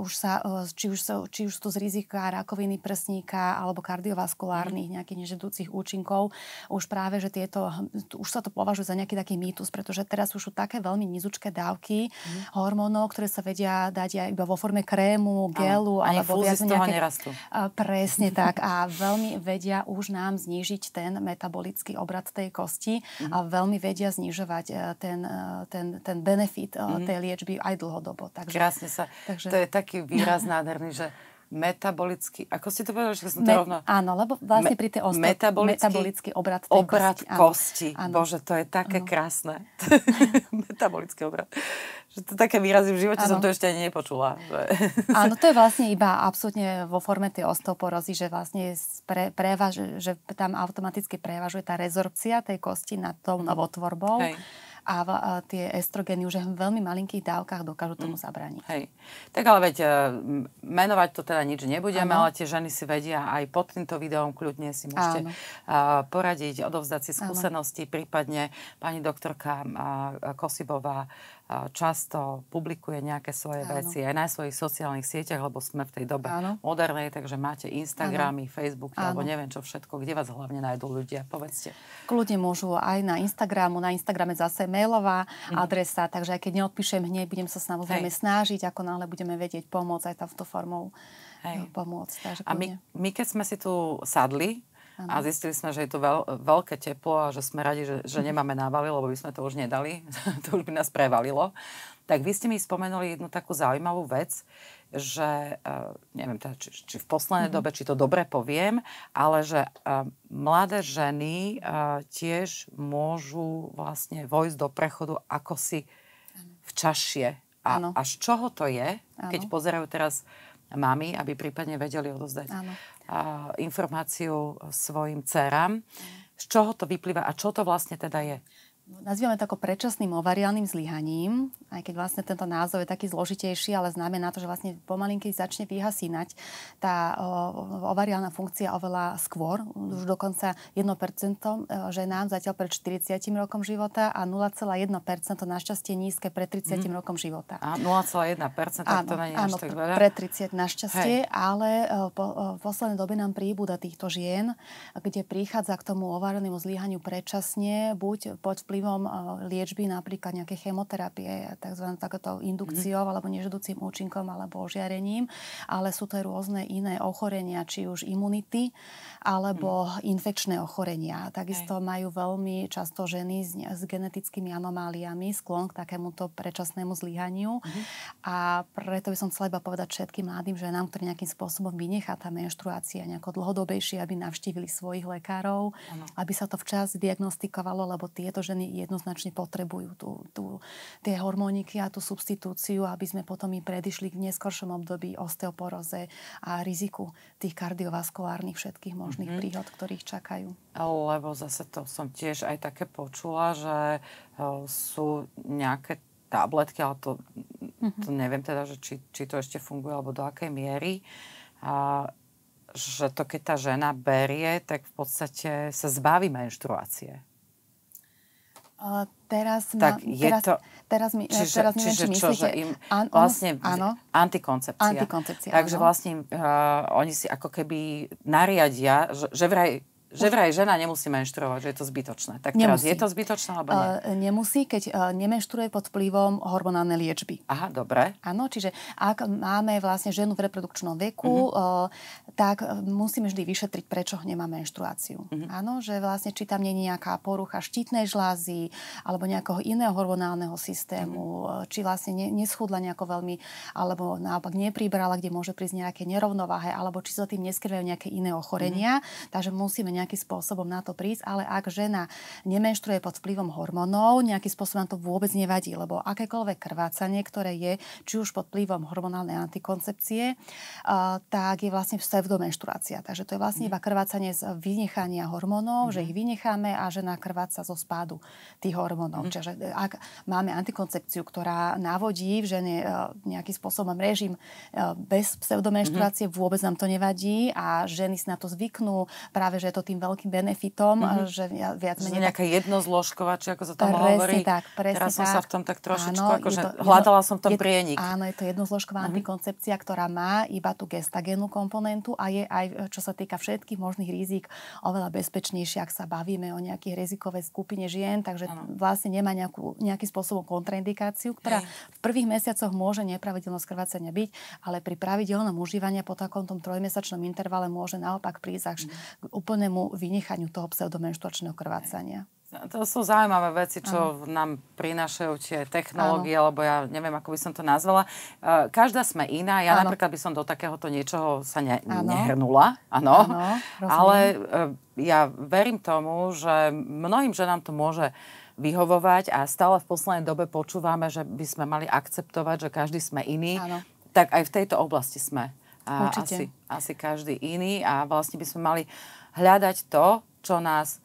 už sa, či, už, či už sú z rizika rakoviny prsníka alebo kardiovaskulárnych, nejakých židúcich účinkov, už práve, že tieto, už sa to považuje za nejaký taký mýtus, pretože teraz už sú také veľmi nízučké dávky mm. hormónov, ktoré sa vedia dať aj iba vo forme krému, gelu, Áno, alebo toho nejaké... Nerastú. Presne tak. A veľmi vedia už nám znížiť ten metabolický obrad tej kosti mm. a veľmi vedia znižovať e, ten, e, ten, ten benefit mm. tej liečby aj dlhodobo. Takže, Krásne sa. Takže... To je taký výraz nádherný, že metabolický, ako ste to povedali, že som to Me, rovno... Áno, lebo vlastne pri tej ostro... metabolický, metabolický obrad tej obrad kosti. kosti. Áno. Bože, to je také áno. krásne. [LAUGHS] metabolický obrad. Že to také výrazy v živote áno. som to ešte ani nepočula. Že... [LAUGHS] áno, to je vlastne iba absolútne vo forme tej osteoporózy, že vlastne pre, prevaž, že tam automaticky prevažuje tá rezorpcia tej kosti nad tou mhm. novotvorbou. Hej a, v, a tie estrogeny už v veľmi malinkých dávkach dokážu tomu mm. zabrániť. Hej. Tak ale veď eh, menovať to teda nič nebudeme, ale tie ženy si vedia aj pod týmto videom kľudne si môžete ano. Eh, poradiť, odovzdať si skúsenosti, ano. prípadne pani doktorka eh, Kosibová často publikuje nejaké svoje Áno. veci aj na svojich sociálnych sieťach, lebo sme v tej dobe Áno. modernej, takže máte Instagramy, Áno. Facebook Áno. alebo neviem čo všetko, kde vás hlavne nájdú ľudia, povedzte. Kľudne môžu aj na Instagramu, na Instagrame zase mailová mhm. adresa, takže aj keď neodpíšem hneď, budem sa samozrejme Hej. snažiť, ako náhle budeme vedieť pomôcť aj tamto formou Hej. pomôcť. Takže a my, my keď sme si tu sadli, a zistili sme, že je to veľ, veľké teplo a že sme radi, že, že mhm. nemáme návaly, lebo by sme to už nedali. [LAUGHS] to už by nás prevalilo. Tak vy ste mi spomenuli jednu takú zaujímavú vec, že, e, neviem teda, či, či v poslednej mm-hmm. dobe, či to dobre poviem, ale že e, mladé ženy e, tiež môžu vlastne vojsť do prechodu ako si v čašie. A, ano. a z čoho to je, ano. keď pozerajú teraz mami, aby prípadne vedeli odozdať informáciu svojim dcerám. Z čoho to vyplýva a čo to vlastne teda je? nazývame to ako predčasným ovariálnym zlyhaním, aj keď vlastne tento názov je taký zložitejší, ale znamená to, že vlastne pomalinky začne vyhasínať tá ovariálna funkcia oveľa skôr, už dokonca 1% že nám zatiaľ pred 40 rokom života a 0,1% našťastie nízke pred 30 mm. rokom života. A 0,1% áno, to nie je áno, tak veľa. pred 30 našťastie, Hej. ale e, po, e, v poslednej dobe nám príbuda týchto žien, kde prichádza k tomu ovariálnemu zlyhaniu predčasne, buď pod vplyv vplyvom e, liečby napríklad nejaké chemoterapie, tzv. takáto indukciou mm alebo nežadúcim účinkom alebo ožiarením, ale sú to aj rôzne iné ochorenia, či už imunity alebo mm infekčné ochorenia. Takisto aj. majú veľmi často ženy s, s genetickými anomáliami sklon k takémuto predčasnému zlyhaniu mm a preto by som chcela iba povedať všetkým mladým ženám, ktorí nejakým spôsobom vynechá tá menštruácia nejako dlhodobejšie, aby navštívili svojich lekárov, ano. aby sa to včas diagnostikovalo, lebo tieto ženy jednoznačne potrebujú tú, tú, tie hormóniky a tú substitúciu, aby sme potom im predišli k neskoršom období osteoporoze a riziku tých kardiovaskulárnych všetkých možných mm-hmm. príhod, ktorých čakajú. Lebo zase to som tiež aj také počula, že e, sú nejaké tabletky, ale to, mm-hmm. to neviem teda, že či, či to ešte funguje alebo do akej miery. A, že to keď tá žena berie, tak v podstate sa zbaví menštruácie teraz teraz tak je teraz, to... Teraz, mi, čiže, teraz neviem, čiže či myslíte, čo, že im an, vlastne áno, antikoncepcia. antikoncepcia. Takže áno. vlastne uh, oni si ako keby nariadia, že, že vraj že vraj žena nemusí menštruovať, že je to zbytočné. Tak teraz nemusí. je to zbytočné alebo nie? Uh, nemusí, keď uh, eh, nemenštruje pod vplyvom hormonálnej liečby. Aha, dobre. Áno, čiže ak máme vlastne ženu v reprodukčnom veku, uh-huh. uh, tak musíme vždy vyšetriť, prečo nemá menštruáciu. Uh-huh. Áno, že vlastne či tam nie je nejaká porucha štítnej žlázy alebo nejakého iného hormonálneho systému, uh-huh. či vlastne ne, neschudla nejako veľmi alebo naopak nepribrala, kde môže prísť nejaké nerovnováhe, alebo či sa tým neskrývajú nejaké iné ochorenia. Uh-huh. Takže musíme nejakým spôsobom na to prísť, ale ak žena nemenštruje pod vplyvom hormónov, nejakým spôsobom to vôbec nevadí, lebo akékoľvek krvácanie, ktoré je či už pod vplyvom hormonálnej antikoncepcie, tak je vlastne pseudomenštruácia. Takže to je vlastne mhm. iba krvácanie z vynechania hormónov, mm. že mhm. ich vynecháme a žena krváca zo spádu tých hormónov. Mm. Čiže e, ak máme antikoncepciu, ktorá navodí v žene e, nejakým spôsobom režim e, bez pseudomenštruácie, mm-hmm. vôbec nám to nevadí a ženy si na to zvyknú. Práve, že je to tým veľkým benefitom, mm-hmm. že ja viac menej... Nejaká tak... jednozložková, či ako sa tam presne hovorí. Tak, presne Teraz tak. som sa v tom tak trošičku, áno, že akože to, hľadala som tom prienik. Áno, je to jednozložková mm-hmm. antikoncepcia, ktorá má iba tú gestagenú komponentu a je aj, čo sa týka všetkých možných rizik, oveľa bezpečnejšia, ak sa bavíme o nejakých rizikovej skupine žien, takže áno. vlastne nemá nejakú, nejaký spôsobom kontraindikáciu, ktorá Hej. v prvých mesiacoch môže nepravidelnosť krvácania byť, ale pri pravidelnom užívaní po takom trojmesačnom intervale môže naopak prísť až mm. k úplnému tomu vynechaniu toho pseudomenštruačného krvácania. To sú zaujímavé veci, čo ano. nám prinášajú tie technológie, ano. lebo ja neviem, ako by som to nazvala. E, každá sme iná. Ja ano. napríklad by som do takéhoto niečoho sa ne- ano. nehrnula. Áno. Ale e, ja verím tomu, že mnohým ženám to môže vyhovovať a stále v poslednej dobe počúvame, že by sme mali akceptovať, že každý sme iný. Ano. Tak aj v tejto oblasti sme. A asi, asi každý iný a vlastne by sme mali uh, hľadať to, čo nás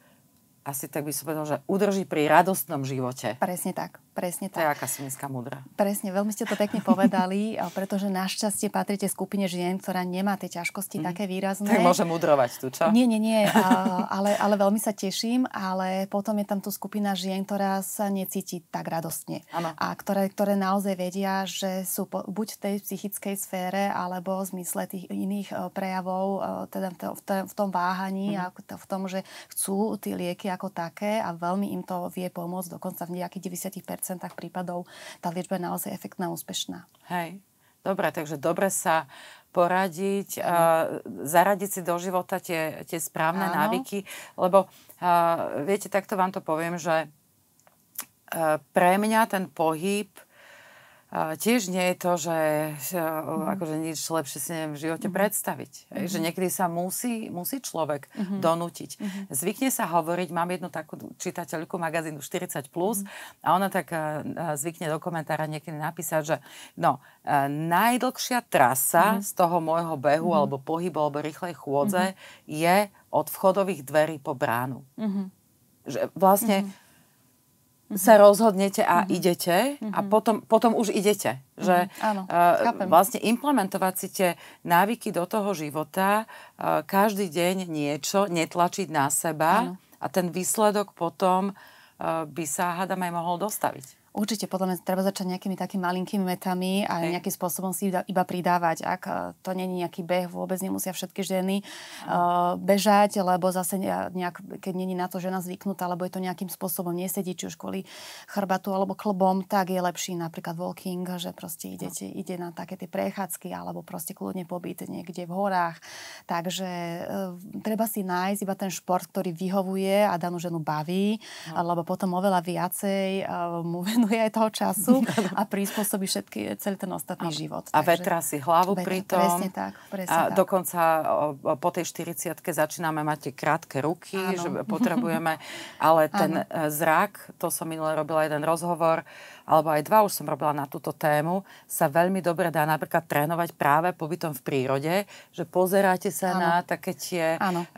asi tak by som povedal, že udrží pri radostnom živote. Presne tak. Presne tak. To je aká som dneska múdra. Presne, veľmi ste to pekne povedali, [LAUGHS] pretože našťastie patrite skupine žien, ktorá nemá tie ťažkosti mm. také výrazné. Tak môže mudrovať tu, čo? Nie, nie, nie, [LAUGHS] ale, ale veľmi sa teším, ale potom je tam tu skupina žien, ktorá sa necíti tak radostne. Ano. A ktoré, ktoré naozaj vedia, že sú po, buď v tej psychickej sfére, alebo v zmysle tých iných e, prejavov, e, teda v tom váhaní mm. a v tom, že chcú tie lieky ako také a veľmi im to vie pomôcť, dokonca v nejakých 90% prípadov tá liečba je naozaj efektná a úspešná. Hej. Dobre, takže dobre sa poradiť, uh, zaradiť si do života tie, tie správne Áno. návyky, lebo uh, viete, takto vám to poviem, že uh, pre mňa ten pohyb tiež nie je to, že mm. akože nič lepšie si neviem v živote mm. predstaviť. Mm. Že mhm. niekedy sa musí, musí človek mm. donútiť. Mm. Zvykne sa hovoriť, mám jednu takú čitateľku magazínu 40+, plus, mm. a ona tak e, e, zvykne do komentára niekedy napísať, že no, e, najdlhšia trasa mm. z toho môjho behu, mm. alebo pohybu, alebo rýchlej chôdze mm. je od vchodových dverí po bránu. Mm. Že vlastne mm sa rozhodnete a uh-huh. idete uh-huh. a mhm. potom, potom už idete. Mhm. Že uh-huh. Áno, uh, vlastne implementovať si tie návyky do toho života, uh, každý deň niečo, netlačiť na seba uh-huh. a ten výsledok potom uh, by sa, hádam, aj mohol dostaviť. Určite podľa mňa treba začať nejakými takými malinkými metami a Hej. nejakým spôsobom si iba pridávať. Ak eh, to není nejaký beh, vôbec nemusia všetky ženy uh, bežať, lebo zase nejak, keď není na to žena zvyknutá, alebo je to nejakým spôsobom nesedí, či už kvôli chrbatu alebo klobom, tak je lepší napríklad walking, že proste idete, no. ide na také tie prechádzky alebo proste kľudne pobyt niekde v horách. Takže uh, treba si nájsť iba ten šport, ktorý vyhovuje a danú ženu baví, no. lebo potom oveľa viacej uh, mu [LAUGHS] venuje aj toho času [LAUGHS] a prispôsobí všetky, celý ten ostatný a, život. A vetra si hlavu vetra, pritom. Presne tak. Presne a tak. dokonca po tej 40 začíname mať tie krátke ruky, ano. že [LAUGHS] potrebujeme, ale ten ano. E, zrak, to som minule robila jeden rozhovor, alebo aj dva už som robila na túto tému, sa veľmi dobre dá napríklad trénovať práve pobytom v prírode, že pozeráte sa ano. na také tie ano. uh, eh,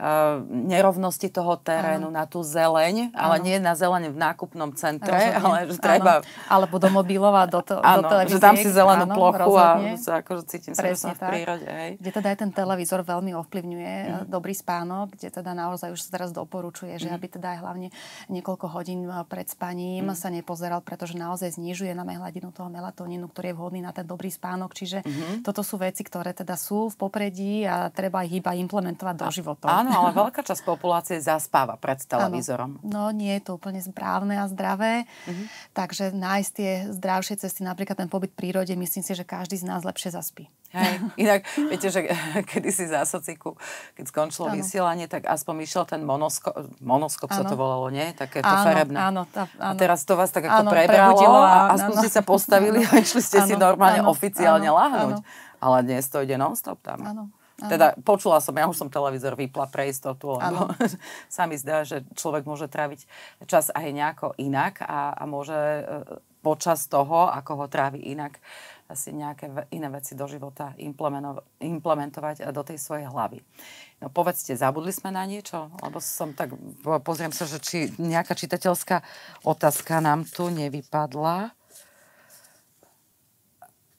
nerovnosti toho terénu, ano. na tú zeleň, ano. ale nie na zeleň v nákupnom centre, rozhodne. ale že treba... Ano. Alebo do mobilova, do, to, ano, do televízie. Že tam si zelenú ano, plochu rozhodne. a sa, akože cítim Presne sa, že som v prírode. Hej. Kde teda aj ten televízor veľmi ovplyvňuje mm. dobrý spánok, kde teda naozaj už sa teraz doporučuje, že mm. aby teda aj hlavne niekoľko hodín eh, pred spaním mm. sa nepozeral, pretože naozaj znižuje nám aj hladinu toho melatonínu, ktorý je vhodný na ten dobrý spánok. Čiže mm-hmm. toto sú veci, ktoré teda sú v popredí a treba ich iba implementovať do života. Áno, ale veľká časť populácie zaspáva pred televízorom. Áno. No nie je to úplne správne a zdravé. Mm-hmm. Takže nájsť tie zdravšie cesty, napríklad ten pobyt v prírode, myslím si, že každý z nás lepšie zaspí. Hej. [LAUGHS] Inak, viete, že [LAUGHS] kedysi za sociku, keď skončilo ano. vysielanie, tak aspoň išiel ten monosko, monoskop ano. sa to volalo, nie? Také to ano, farebné. Áno, A teraz to vás tak ako ano, prebralo a aspoň ano. ste sa postavili ano. [LAUGHS] a išli ste ano, si normálne ano, oficiálne ano, láhnuť. Ano. Ale dnes to ide non-stop tam. Ano. Ano. Teda počula som, ja už som televízor vypla pre istotu, lebo ano. sa mi zdá, že človek môže tráviť čas aj nejako inak a, a môže e, počas toho, ako ho trávi inak, uh, asi nejaké iné veci do života implementovať eh, do tej svojej hlavy. No povedzte, zabudli sme na niečo? Lebo som tak, pozriem sa, že či nejaká čitateľská otázka nám tu nevypadla.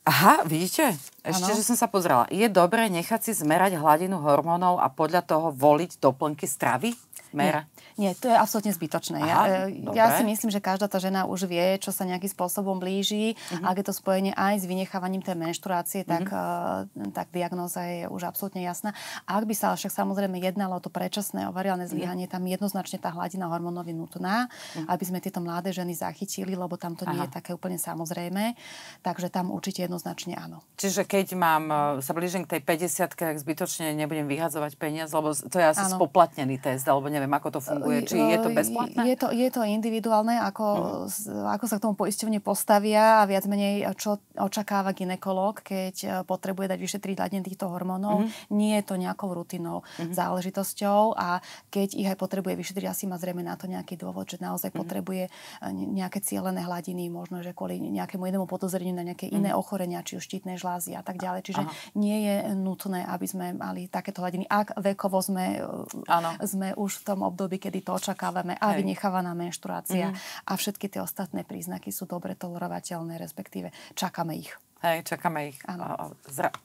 Aha, vidíte? Ešte, ano. že som sa pozrela. Je dobré nechať si zmerať hladinu hormónov a podľa toho voliť doplnky stravy? smer? Nie, nie to je absolútne zbytočné. Aha, e, ja, ja si myslím, že každá tá žena už vie, čo sa nejakým spôsobom blíži. Uh-huh. Ak je to spojenie aj s vynechávaním tej menštruácie, tak, uh-huh. tak diagnoza je už absolútne jasná. Ak by sa však samozrejme jednalo o to predčasné ovariálne mhm. zlyhanie, uh-huh. tam jednoznačne tá hladina hormónov je nutná, uh-huh. aby sme tieto mladé ženy zachytili, lebo tam to Aha. nie je také úplne samozrejme. Takže tam určite jednoznačne áno. Čiže keď mám, e, sa blížim k tej 50 tak zbytočne nebudem vyhadzovať peniaz, lebo to je asi ano. spoplatnený test, alebo neviem, ako to funguje. Či je to bezplatné? Je to, je to individuálne, ako, uh ako sa k tomu poisťovne postavia a viac menej, čo očakáva ginekolog, keď e, potrebuje dať vyšetriť hladine týchto hormónov. mm Nie je to nejakou rutinou, mm záležitosťou a keď ich aj potrebuje vyšetriť, asi má zrejme na to nejaký dôvod, že naozaj mm potrebuje e, nejaké cieľené hladiny, možno, že kvôli nejakému jednému podozreniu na nejaké mm iné ochorenia, či už štítne žlázy a tak ďalej. Čiže Aha. nie je nutné, aby sme mali takéto hladiny, ak vekovo sme, e, sme už v tom období, kedy to očakávame a vynechávaná menštruácia mm-hmm. a všetky tie ostatné príznaky sú dobre tolerovateľné, respektíve čakáme ich. Hej, čakáme ich áno.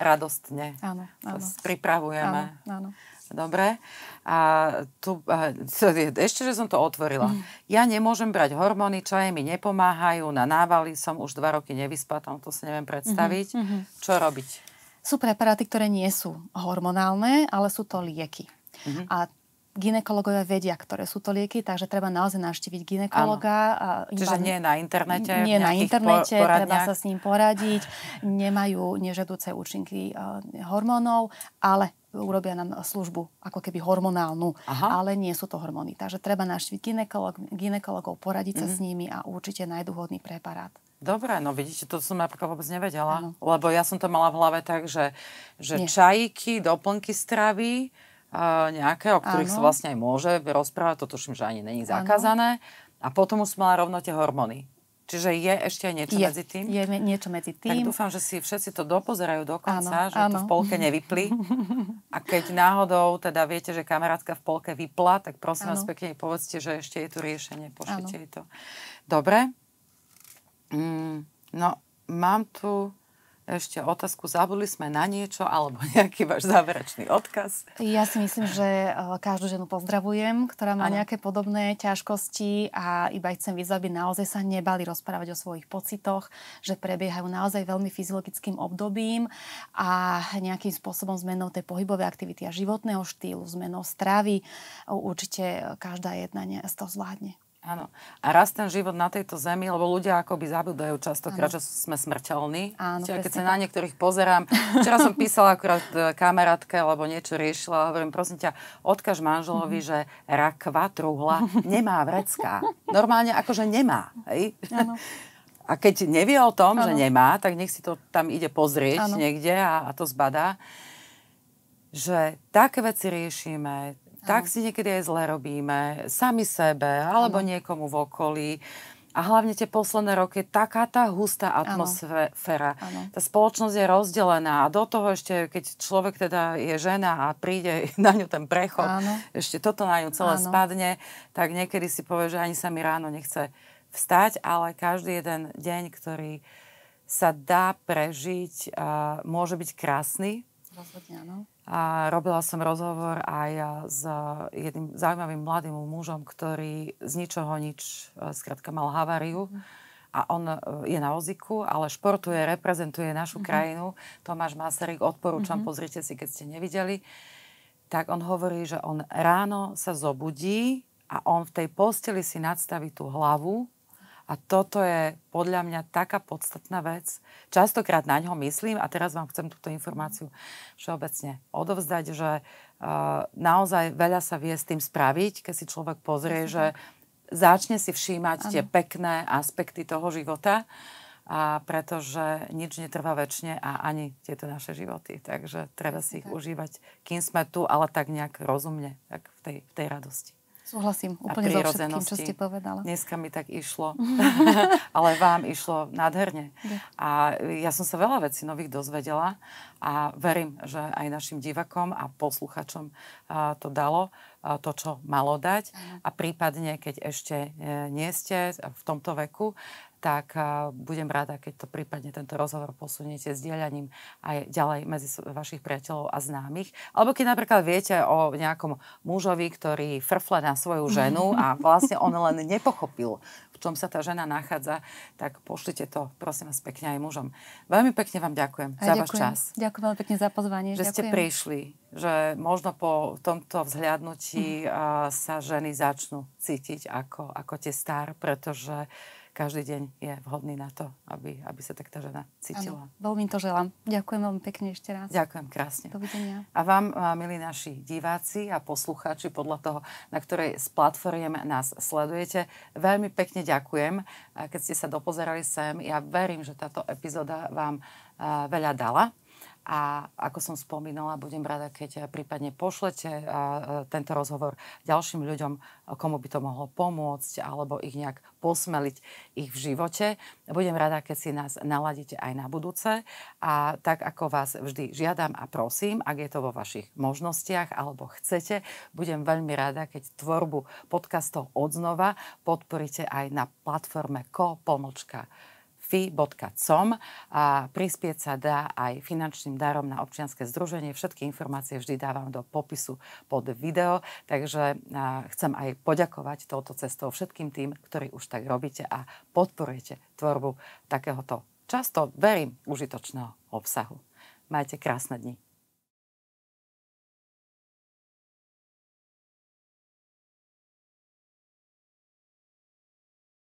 radostne. Áno, áno. Pripravujeme. Áno, áno. Dobre. A tu, ešte, že som to otvorila. Mm. Ja nemôžem brať hormóny, čaje mi nepomáhajú, na návaly som už dva roky nevyspatá, to si neviem predstaviť. Mm-hmm. Čo robiť? Sú preparáty, ktoré nie sú hormonálne, ale sú to lieky. Mm-hmm. A ginekologovia vedia, ktoré sú to lieky, takže treba naozaj navštíviť ginekologa. Čiže nie na internete? Nie na internete, por- treba sa s ním poradiť. Nemajú nežadúce účinky eh, hormónov, ale urobia nám službu ako keby hormonálnu, Aha. ale nie sú to hormóny. Takže treba navštíviť ginekolog, ginekologov, poradiť mm-hmm. sa s mhm. nimi a určite nájdu hodný preparát. Dobre, no vidíte, to som napríklad vôbec nevedela, ano. lebo ja som to mala v hlave tak, že, že čajíky, doplnky stravy, nejaké, o ktorých ano. sa vlastne aj môže rozprávať, to tuším, že ani není zakázané. A potom už mala rovno tie hormóny. Čiže je ešte aj niečo je, medzi tým? Je me, niečo medzi tým. Tak dúfam, že si všetci to dopozerajú do konca, že ano. to v polke nevypli. A keď náhodou teda viete, že kamarátka v polke vypla, tak prosím ano. vás pekne povedzte, že ešte je tu riešenie, pošlite jej to. Dobre. Mm, no, mám tu ešte otázku. Zabudli sme na niečo alebo [LAUGHS] nejaký váš záverečný odkaz? Ja si myslím, že e, každú ženu pozdravujem, ktorá má ano. nejaké podobné ťažkosti a iba chcem vyzvať, aby naozaj sa nebali rozprávať o svojich pocitoch, že prebiehajú naozaj veľmi fyziologickým obdobím a nejakým spôsobom zmenou tej pohybovej aktivity a životného štýlu, zmenou stravy. Určite e, každá jedna z toho zvládne. Áno. A raz ten život na tejto zemi, lebo ľudia akoby zabúdajú častokrát, že sme smrteľní. Áno, Čiže, keď sa na niektorých pozerám, včera som písala akurát e, kamarátke, alebo niečo riešila, a hovorím, prosím ťa, odkaž manželovi, mm že rakva, truhla nemá vrecká. Normálne akože nemá. Hej? A keď nevie o tom, ano. že nemá, tak nech si to tam ide pozrieť ano. niekde a, a to zbadá že také veci riešime, tak si niekedy aj zle robíme. Sami sebe, alebo ano. niekomu v okolí. A hlavne tie posledné roky, taká tá hustá atmosféra. Ano. Tá spoločnosť je rozdelená a do toho ešte, keď človek teda je žena a príde [LAUGHS] na ňu ten prechod, ano. ešte toto na ňu celé ano. spadne, tak niekedy si povie, že ani sa mi ráno nechce vstať, ale každý jeden deň, ktorý sa dá prežiť, môže byť krásny áno. A robila som rozhovor aj eh, s eh, jedným zaujímavým mladým mužom, ktorý z ničoho nič, skrátka eh, mal haváriu. Mm a on je na oziku, ale športuje, reprezentuje našu uh-huh. krajinu. Tomáš Masaryk, odporúčam, uh-huh. pozrite si, keď ste nevideli. Tak on hovorí, že on ráno sa zobudí a on v tej posteli si nadstaví tú hlavu a toto je podľa mňa taká podstatná vec. Častokrát na ňo myslím a teraz vám chcem túto informáciu všeobecne odovzdať, že uh, naozaj veľa sa vie s tým spraviť, keď si človek pozrie, mm že začne si všímať ano. tie pekné aspekty toho života a pretože nič netrvá väčšine a ani tieto naše životy. Takže treba si ich tak. užívať, kým sme tu, ale tak nejak rozumne, tak v tej, v tej radosti. Súhlasím úplne so všetkým, čo ste povedala. Dneska mi tak išlo, [LAUGHS] [LAUGHS] ale vám išlo nádherne. A ja som sa veľa vecí nových dozvedela a verím, že aj našim divakom a posluchačom to dalo to, čo malo dať a prípadne, keď ešte e, nie ste v tomto veku, tak budem rada, keď to prípadne tento rozhovor posuniete dielaním aj ďalej medzi vašich priateľov a známych. Alebo keď napríklad viete o nejakom mužovi, ktorý frfle na svoju ženu a [LAUGHS] vlastne on len nepochopil, v čom sa tá žena nachádza, tak pošlite to, prosím vás, pekne aj mužom. Veľmi pekne vám ďakujem aj, za váš čas. Ďakujem veľmi pekne za pozvanie. Že ďakujem. ste prišli, že možno po tomto vzhľadnutí mm. sa ženy začnú cítiť ako, ako tie star, pretože uh, každý deň je vhodný na to, aby, aby sa tak tá žena cítila. Ano, veľmi to želám. Ďakujem veľmi pekne ešte raz. Ďakujem krásne. Dovidenia. A vám, milí naši diváci a poslucháči, podľa toho, na ktorej z platformiem nás sledujete, veľmi pekne ďakujem, keď ste sa dopozerali sem. Ja verím, že táto epizóda vám veľa dala a ako som spomínala, budem rada, keď eh, prípadne pošlete eh, eh, tento rozhovor ďalším ľuďom, komu by to mohlo pomôcť alebo ich nejak posmeliť ich v živote. Budem rada, keď si nás naladíte aj na budúce a tak ako vás vždy žiadam a prosím, ak je to vo vašich možnostiach alebo chcete, budem veľmi rada, keď tvorbu podcastov odznova podporíte aj na platforme ko.com fi.com a prispieť sa dá aj finančným darom na občianske združenie. Všetky informácie vždy dávam do popisu pod video, takže chcem aj poďakovať touto cestou všetkým tým, ktorí už tak robíte a podporujete tvorbu takéhoto často, verím, užitočného obsahu. Majte krásne dni.